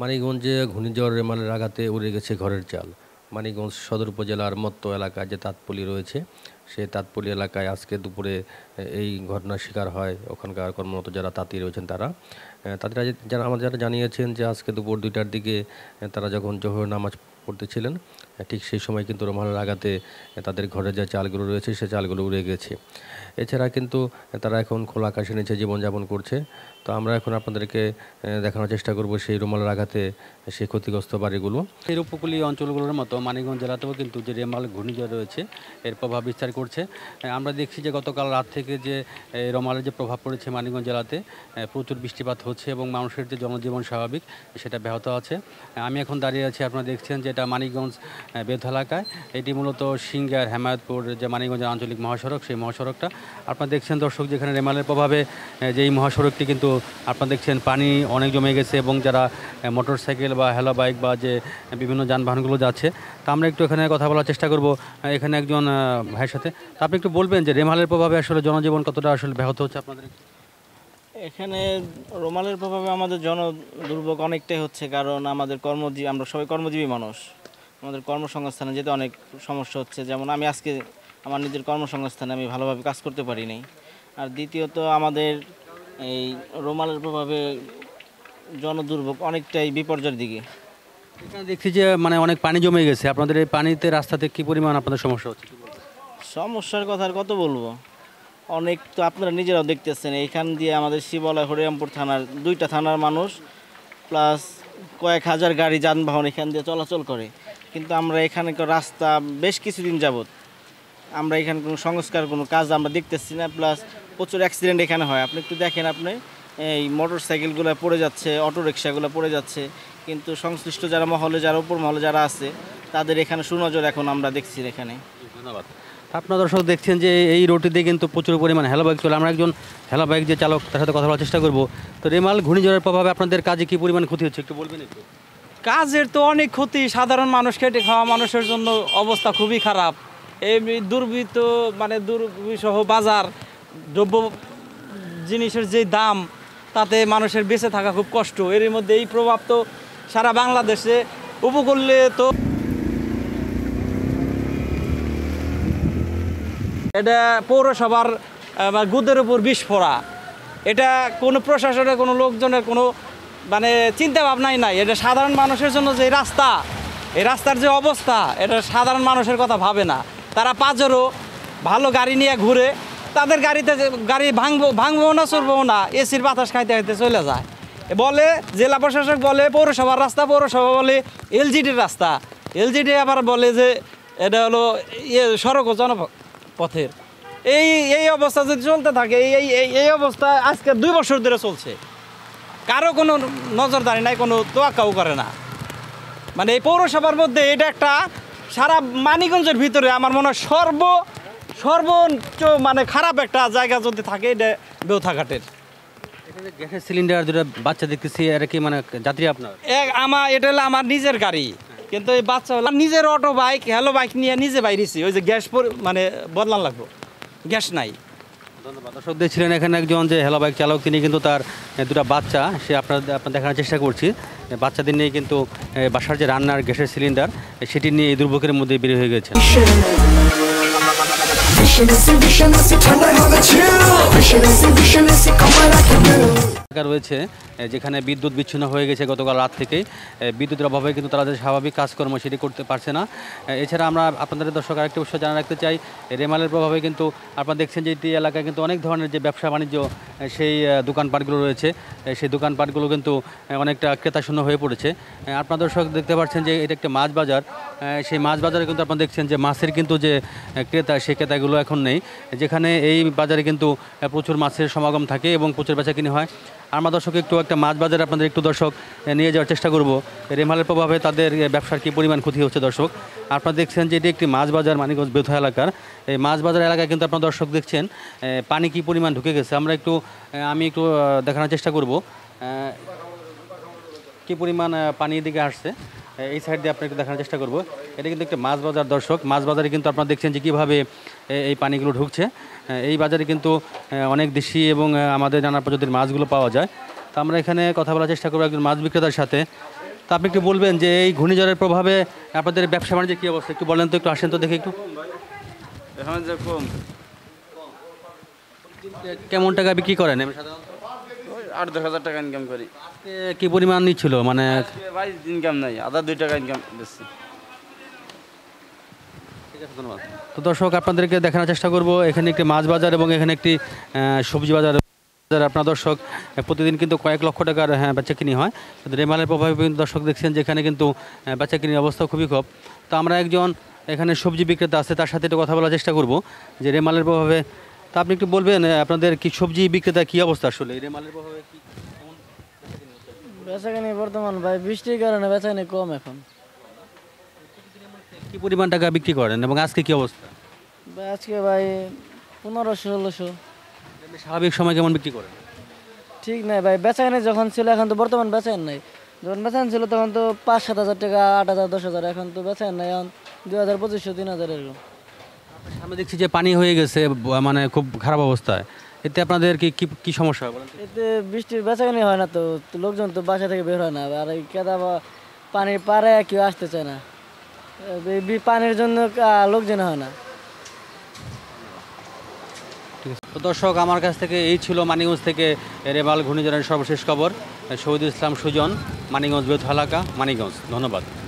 মানিকগঞ্জে ঘূর্ণিঝড় মানে আঘাতে উড়ে গেছে ঘরের চাল মানিকগঞ্জ সদর উপজেলার মত্ত এলাকায় যে তাঁতপলি রয়েছে সে তাঁতপলি এলাকায় আজকে দুপুরে এই ঘটনার শিকার হয় ওখানকার কর্মরত যারা তাঁতি রয়েছেন তারা তাদের যারা আমার যারা জানিয়েছেন যে আজকে দুপুর দুইটার দিকে তারা যখন জোহর নামাজ পড়তেছিলেন হ্যাঁ, ঠিক সেই সময় কিন্তু রোমাল আঘাতে তাদের ঘরে যে চালগুলো রয়েছে সে চালগুলো উড়ে গেছে এছাড়া কিন্তু তারা এখন খোলা আকাশের নিচে জীবনযাপন করছে তো আমরা এখন আপনাদেরকে দেখানোর চেষ্টা করব সেই রুমাল আঘাতে সেই ক্ষতিগ্রস্ত বাড়িগুলো এর উপকূলীয় অঞ্চলগুলোর মতো মানিকগঞ্জ জেলাতেও কিন্তু যে রেমাল ঘূর্ণিঝড় রয়েছে এর প্রভাব বিস্তার করছে আমরা দেখছি যে গতকাল রাত থেকে যে রোমালের যে প্রভাব পড়েছে মানিকগঞ্জ জেলাতে প্রচুর বৃষ্টিপাত হচ্ছে এবং মানুষের যে জনজীবন স্বাভাবিক সেটা ব্যাহত আছে আমি এখন দাঁড়িয়ে আছি আপনারা দেখছেন যে এটা মানিকগঞ্জ বেধলাকায় এটি মূলত সিঙ্গার হেমায়তপুর যে মানিগঞ্জের আঞ্চলিক মহাসড়ক সেই মহাসড়কটা আপনারা দেখছেন দর্শক যেখানে রেমালের প্রভাবে যেই মহাসড়কটি কিন্তু আপনারা দেখছেন পানি অনেক জমে গেছে এবং যারা মোটর সাইকেল বা হেলা বাইক বা যে বিভিন্ন যানবাহনগুলো যাচ্ছে তা আমরা একটু এখানে কথা বলার চেষ্টা করব এখানে একজন ভাইয়ের সাথে তা আপনি একটু বলবেন যে রেমালের প্রভাবে আসলে জনজীবন কতটা আসলে ব্যাহত হচ্ছে আপনাদের এখানে রোমালের প্রভাবে আমাদের জন দুর্ভোগ অনেকটাই হচ্ছে কারণ আমাদের কর্মজীবী আমরা সবাই কর্মজীবী মানুষ আমাদের কর্মসংস্থানে যেতে অনেক সমস্যা হচ্ছে যেমন আমি আজকে আমার নিজের কর্মসংস্থানে আমি ভালোভাবে কাজ করতে পারি নাই আর দ্বিতীয়ত আমাদের এই রোমালের প্রভাবে জনদুর্ভোগ অনেকটাই বিপর্যয়ের দিকে এখানে দেখছি যে মানে অনেক পানি জমে গেছে আপনাদের এই পানিতে রাস্তাতে কী পরিমাণ আপনাদের সমস্যা হচ্ছে সমস্যার কথা আর কত বলবো অনেক তো আপনারা নিজেরাও দেখতেছেন এইখান দিয়ে আমাদের শিবালয় হরিরামপুর থানার দুইটা থানার মানুষ প্লাস কয়েক হাজার গাড়ি যানবাহন এখান দিয়ে চলাচল করে কিন্তু আমরা এখানে রাস্তা বেশ কিছুদিন যাবৎ আমরা এখানে কোনো সংস্কার কোনো কাজ আমরা দেখতেছি না প্লাস প্রচুর অ্যাক্সিডেন্ট এখানে হয় আপনি একটু দেখেন আপনি এই মোটর সাইকেলগুলো পড়ে যাচ্ছে অটোরিক্সাগুলো পড়ে যাচ্ছে কিন্তু সংশ্লিষ্ট যারা মহলে যারা উপর মহলে যারা আছে তাদের এখানে সুনজর এখন আমরা দেখছি এখানে ধন্যবাদ আপনার দর্শক দেখছেন যে এই দিয়ে কিন্তু প্রচুর পরিমাণ হেলা বাইক চলে আমরা একজন হেলা বাইক যে চালক তার সাথে কথা বলার চেষ্টা করবো তো রেমাল ঘূর্ণিঝড়ের প্রভাবে আপনাদের কাজে কী পরিমাণ ক্ষতি হচ্ছে একটু বলবেন একটু কাজের তো অনেক ক্ষতি সাধারণ মানুষ খেটে খাওয়া মানুষের জন্য অবস্থা খুবই খারাপ এই দুর্বৃত্ত মানে দুর্বিসহ বাজার দ্রব্য জিনিসের যে দাম তাতে মানুষের বেঁচে থাকা খুব কষ্ট এর মধ্যে এই প্রভাব তো সারা বাংলাদেশে উপকূলে তো এটা পৌরসভার গুদের উপর বিষ এটা কোনো প্রশাসনের কোনো লোকজনের কোনো মানে চিন্তা ভাবনাই নাই এটা সাধারণ মানুষের জন্য যে রাস্তা এই রাস্তার যে অবস্থা এটা সাধারণ মানুষের কথা ভাবে না তারা পাঁচেরও ভালো গাড়ি নিয়ে ঘুরে তাদের গাড়িতে গাড়ি ভাঙবো ভাঙবো না চড়বো না এসির বাতাস খাইতে খাইতে চলে যায় বলে জেলা প্রশাসক বলে পৌরসভার রাস্তা পৌরসভা বলে এলজিডির রাস্তা এলজিডি আবার বলে যে এটা হলো ইয়ে সড়ক ও জনপথের এই এই অবস্থা যদি চলতে থাকে এই এই অবস্থা আজকে দুই বছর ধরে চলছে কারো কোনো নজরদারি নাই কোনো তোয়াক্কাও করে না মানে এই পৌরসভার মধ্যে এটা একটা সারা মানিগঞ্জের ভিতরে আমার মনে হয় সর্ব সর্বোচ্চ মানে খারাপ একটা জায়গা যদি থাকে এটা বেউথাঘাটের গ্যাসের সিলিন্ডার যেটা বাচ্চা দেখতেছি আর কি মানে যাত্রী আপনার এক আমার এটা হলো আমার নিজের গাড়ি কিন্তু এই বাচ্চা হলো নিজের অটো বাইক হ্যালো বাইক নিয়ে নিজে বাইরেছি ওই যে গ্যাস মানে বদলান লাগবো গ্যাস নাই দর্শকদের ছিলেন এখানে একজন যে হেলো বাইক চালক তিনি কিন্তু তার দুটো বাচ্চা সে আপনার আপনার দেখানোর চেষ্টা করছি বাচ্চাদের নিয়ে কিন্তু বাসার যে রান্নার গ্যাসের সিলিন্ডার সেটি নিয়ে এই দুর্ভোগের মধ্যে বেরিয়ে হয়ে গেছে এলাকা রয়েছে যেখানে বিদ্যুৎ বিচ্ছিন্ন হয়ে গেছে গতকাল রাত থেকেই বিদ্যুতের অভাবে কিন্তু তারা যে স্বাভাবিক কাজকর্ম সেটি করতে পারছে না এছাড়া আমরা আপনাদের দর্শক আরেকটি বিষয় জানা রাখতে চাই রেমালের প্রভাবে কিন্তু আপনারা দেখছেন যে এই এলাকায় কিন্তু অনেক ধরনের যে ব্যবসা বাণিজ্য সেই দোকানপাটগুলো রয়েছে সেই দোকানপাটগুলো কিন্তু অনেকটা ক্রেতাশূন্য হয়ে পড়েছে আপনার দর্শক দেখতে পাচ্ছেন যে এটা একটা মাছ বাজার সেই মাছ বাজারে কিন্তু আপনারা দেখছেন যে মাছের কিন্তু যে ক্রেতা সেই ক্রেতাগুলো এখন নেই যেখানে এই বাজারে কিন্তু প্রচুর মাছের সমাগম থাকে এবং প্রচুর বেচাকিনি হয় আমার দর্শক একটু একটা মাছ বাজারে আপনাদের একটু দর্শক নিয়ে যাওয়ার চেষ্টা করব রেমহালের প্রভাবে তাদের ব্যবসার কী পরিমাণ ক্ষতি হচ্ছে দর্শক আপনারা দেখছেন যে এটি একটি মাছ বাজার মানিকগঞ্জ বেথা এলাকার এই মাছ বাজার এলাকায় কিন্তু আপনার দর্শক দেখছেন পানি কী পরিমাণ ঢুকে গেছে আমরা একটু আমি একটু দেখানোর চেষ্টা করব কী পরিমাণ পানি এদিকে আসছে এই সাইড দিয়ে আপনাকে দেখানোর চেষ্টা করব এটা কিন্তু একটা মাছ বাজার দর্শক মাছ বাজারে কিন্তু আপনারা দেখছেন যে কীভাবে এই পানিগুলো ঢুকছে এই বাজারে কিন্তু অনেক দেশি এবং আমাদের নানা প্রজাতির মাছগুলো পাওয়া যায় তো আমরা এখানে কথা বলার চেষ্টা করবো একজন মাছ বিক্রেতার সাথে তো আপনি একটু বলবেন যে এই ঘূর্ণিঝড়ের প্রভাবে আপনাদের ব্যবসা বাণিজ্যের কী অবস্থা একটু বলেন তো একটু আসেন তো দেখি একটু কেমন টাকা বিক্রি করেন সাধারণত আট দশ হাজার টাকা ইনকাম করি কি পরিমাণ নিচ্ছিল মানে ভাই ইনকাম নাই আধা দুই টাকা ইনকাম তো দর্শক আপনাদেরকে দেখানোর চেষ্টা করব এখানে একটি মাছ বাজার এবং এখানে একটি সবজি বাজার আপনার দর্শক প্রতিদিন কিন্তু কয়েক লক্ষ টাকার হ্যাঁ বেচাকিনি হয় রেমালের প্রভাবে কিন্তু দর্শক দেখছেন যেখানে কিন্তু বেচাকিনির অবস্থা খুবই খুব তো আমরা একজন এখানে সবজি বিক্রেতা আছে তার সাথে একটু কথা বলার চেষ্টা করব যে রেমালের প্রভাবে তা আপনি একটু বলবেন আপনাদের কি সবজি বিক্রেতা কি অবস্থা আসলে এই মালের কি বেচাকেনি বর্তমান ভাই বৃষ্টির কারণে বেচাকেনি কম এখন কি পরিমাণ টাকা বিক্রি করেন এবং আজকে কি অবস্থা ভাই আজকে ভাই পনেরো ষোলোশো স্বাভাবিক সময় কেমন বিক্রি করেন ঠিক নাই ভাই বেচাকেনি যখন ছিল এখন তো বর্তমান বেচাকেন নাই যখন বেচাকেন ছিল তখন তো পাঁচ সাত হাজার টাকা আট হাজার দশ হাজার এখন তো বেচাকেন নাই এখন দু হাজার পঁচিশশো তিন হাজার এরকম আমরা দেখছি যে পানি হয়ে গেছে মানে খুব খারাপ অবস্থায় এতে আপনাদের কি কি সমস্যা এতে বৃষ্টির বেচাকানি হয় না তো লোকজন তো বাসা থেকে বের হয় না আর এই কেদা পানি পারে কেউ আসতে চায় না পানির জন্য লোকজন হয় না তো দর্শক আমার কাছ থেকে এই ছিল মানিগঞ্জ থেকে রেবাল ঘূর্ণিঝড়ের সর্বশেষ খবর শহীদ ইসলাম সুজন মানিগঞ্জ বেথ এলাকা মানিগঞ্জ ধন্যবাদ